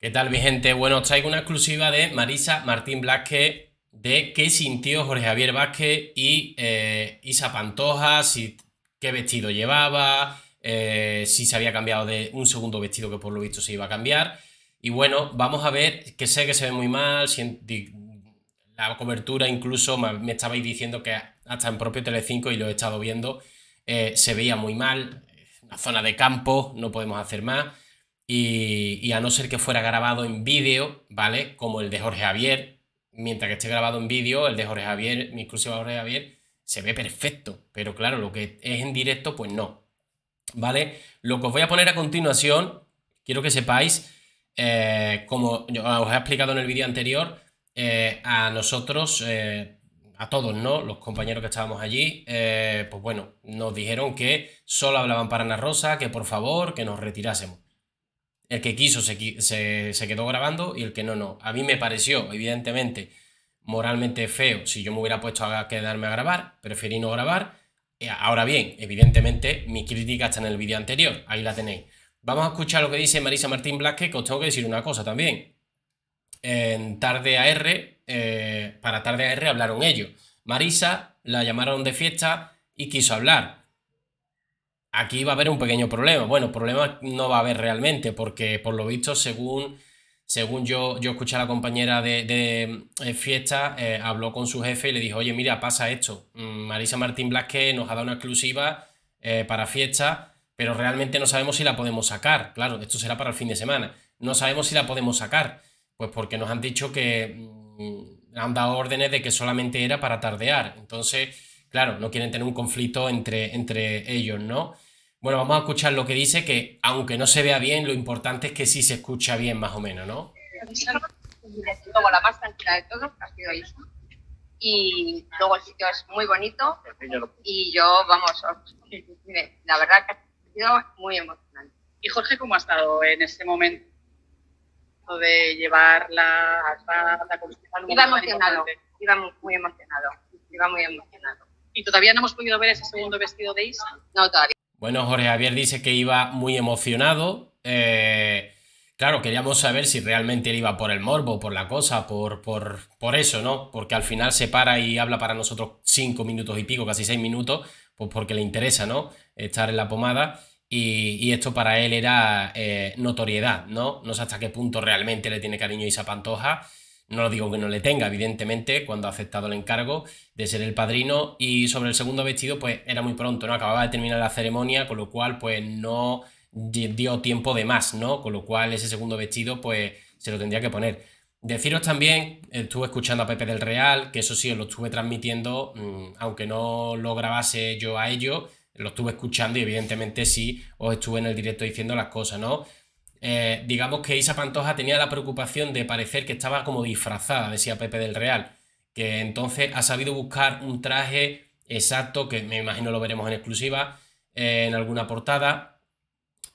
¿Qué tal mi gente? Bueno, os traigo una exclusiva de Marisa Martín Blasque de qué sintió Jorge Javier Vázquez y eh, Isa Pantoja, si, qué vestido llevaba, eh, si se había cambiado de un segundo vestido que por lo visto se iba a cambiar. Y bueno, vamos a ver, que sé que se ve muy mal, la cobertura incluso me, estabais diciendo que hasta en propio Telecinco y lo he estado viendo, eh, se veía muy mal, la zona de campo, no podemos hacer más. Y, a no ser que fuera grabado en vídeo, ¿vale? Como el de Jorge Javier, mientras que esté grabado en vídeo, el de Jorge Javier, mi exclusiva Jorge Javier, se ve perfecto, pero claro, lo que es en directo, pues no, ¿vale? Lo que os voy a poner a continuación, quiero que sepáis, eh, como os he explicado en el vídeo anterior, eh, a nosotros, eh, a todos, ¿no? Los compañeros que estábamos allí, pues bueno, nos dijeron que solo hablaban para Ana Rosa, que por favor, que nos retirásemos. El que quiso se, quedó grabando y el que no, no. A mí me pareció, evidentemente, moralmente feo si yo me hubiera puesto a quedarme a grabar, preferí no grabar. Eh, ahora bien, evidentemente, mi crítica está en el vídeo anterior, ahí la tenéis. Vamos a escuchar lo que dice Marisa Martín Blasque, que os tengo que decir una cosa también. En Tarde AR, eh, para Tarde AR hablaron ellos. Marisa la llamaron de fiesta y quiso hablar aquí va a haber un pequeño problema. Bueno, problema no va a haber realmente, porque por lo visto, según, según yo, yo escuché a la compañera de, eh, fiesta, eh, habló con su jefe y le dijo, oye, mira, pasa esto. Mm, Marisa Martín Blasque nos ha dado una exclusiva eh, para fiesta, pero realmente no sabemos si la podemos sacar. Claro, esto será para el fin de semana. No sabemos si la podemos sacar, pues porque nos han dicho que mm, han dado órdenes de que solamente era para tardear. Entonces Claro, no quieren tener un conflicto entre, entre ellos, ¿no? Bueno, vamos a escuchar lo que dice, que aunque no se vea bien, lo importante es que sí se escucha bien, más o menos, ¿no? Luego la más tranquila de todos, ha sido ahí. Y luego el sitio es muy bonito. Y yo, vamos, la verdad que ha sido muy emocionante. ¿Y Jorge cómo ha estado en este momento? de llevarla la, la, la, Iba emocionado, iba muy emocionado, iba muy emocionado y todavía no hemos podido ver ese segundo vestido de Isa. No, Bueno, Jorge Javier dice que iba muy emocionado. Eh, claro, queríamos saber si realmente él iba por el morbo, por la cosa, por, por, eso, ¿no? Porque al final se para y habla para nosotros cinco minutos y pico, casi seis minutos, pues porque le interesa, ¿no? Estar en la pomada. Y, esto para él era eh, notoriedad, ¿no? No sé hasta qué punto realmente le tiene cariño Isa Pantoja no lo digo que no le tenga, evidentemente, cuando ha aceptado el encargo de ser el padrino. Y sobre el segundo vestido, pues era muy pronto, ¿no? Acababa de terminar la ceremonia, con lo cual, pues no dio tiempo de más, ¿no? Con lo cual, ese segundo vestido, pues se lo tendría que poner. Deciros también, estuve escuchando a Pepe del Real, que eso sí, lo estuve transmitiendo, mm, aunque no lo grabase yo a ello, lo estuve escuchando y evidentemente sí os estuve en el directo diciendo las cosas, ¿no? Eh, digamos que Isa Pantoja tenía la preocupación de parecer que estaba como disfrazada, decía Pepe del Real, que entonces ha sabido buscar un traje exacto, que me imagino lo veremos en exclusiva, eh, en alguna portada.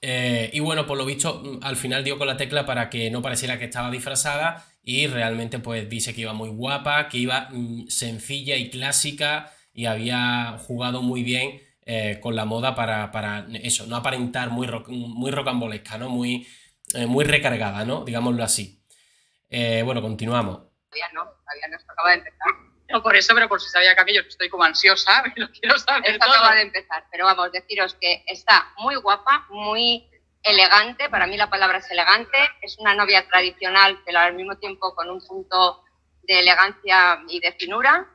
Eh, y bueno, por lo visto, mm, al final dio con la tecla para que no pareciera que estaba disfrazada y realmente pues dice que iba muy guapa, que iba mm, sencilla y clásica y había jugado muy bien eh, con la moda para, eso, no aparentar muy, muy rocambolesca, ¿no? Muy, eh, muy recargada, ¿no? Digámoslo así. Eh, bueno, continuamos. Todavía no, todavía no, esto acaba de empezar. No por eso, pero por si sabía que yo estoy como ansiosa, lo quiero saber esto acaba de empezar, pero vamos, deciros que está muy guapa, muy elegante, para mí la palabra es elegante, es una novia tradicional, pero al mismo tiempo con un punto de elegancia y de finura,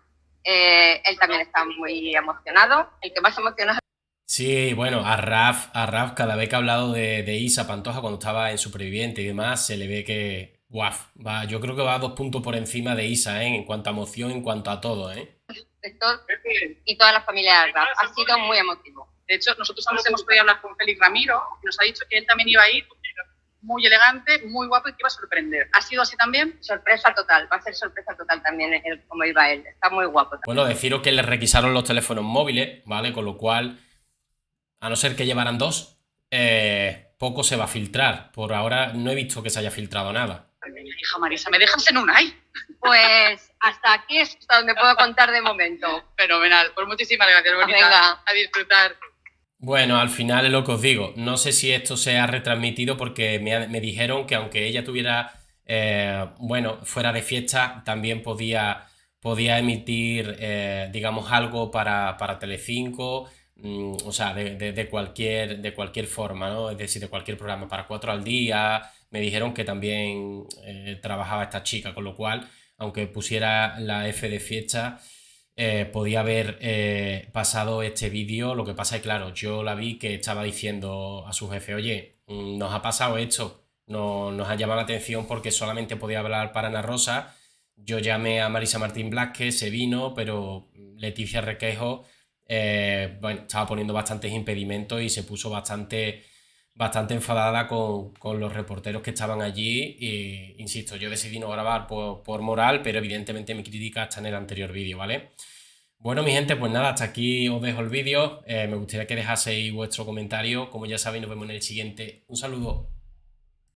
eh, él también está muy emocionado. El que más emociona Sí, bueno, a Raf, a Raf cada vez que ha hablado de, Isa Pantoja cuando estaba en Superviviente y demás, se le ve que, guaf, va, yo creo que va dos puntos por encima de Isa, ¿eh? en cuanto a emoción, en cuanto a todo. ¿eh? y toda la familia de Raf. Ha sido muy emotivo. De hecho, nosotros antes hemos podido hablar con Félix Ramiro, nos ha dicho que él también iba a ir muy elegante, muy guapo y que iba a sorprender. ¿Ha sido así también? Sorpresa total, va a ser sorpresa total también como iba él. Está muy guapo. También. Bueno, deciros que le requisaron los teléfonos móviles, ¿vale? Con lo cual, a no ser que llevaran dos, eh, poco se va a filtrar. Por ahora no he visto que se haya filtrado nada. mi Hija Marisa, ¿me dejas en un ay? Pues hasta aquí es hasta donde puedo contar de momento. Fenomenal. Pues muchísimas gracias, Bonita. Venga. A disfrutar. Bueno, al final es lo que os digo. No sé si esto se ha retransmitido porque me, dijeron que aunque ella tuviera, eh, bueno, fuera de fiesta, también podía, podía emitir, eh, digamos, algo para, para Telecinco, mm, o sea, de, cualquier, de cualquier forma, ¿no? Es decir, de cualquier programa, para cuatro al día. Me dijeron que también eh, trabajaba esta chica, con lo cual, aunque pusiera la F de fiesta, eh, podía haber eh, pasado este vídeo. Lo que pasa es, claro, yo la vi que estaba diciendo a su jefe, oye, mm, nos ha pasado esto, no, nos ha llamado la atención porque solamente podía hablar para Ana Rosa. Yo llamé a Marisa Martín Blasque, se vino, pero Leticia Requejo eh, estaba poniendo bastantes impedimentos y se puso bastante bastante enfadada con, los reporteros que estaban allí. E, insisto, yo decidí no grabar por, moral, pero evidentemente mi crítica está en el anterior vídeo, ¿vale? Bueno, mi gente, pues nada, hasta aquí os dejo el vídeo. Eh, me gustaría que dejaseis vuestro comentario. Como ya sabéis, nos vemos en el siguiente. Un saludo.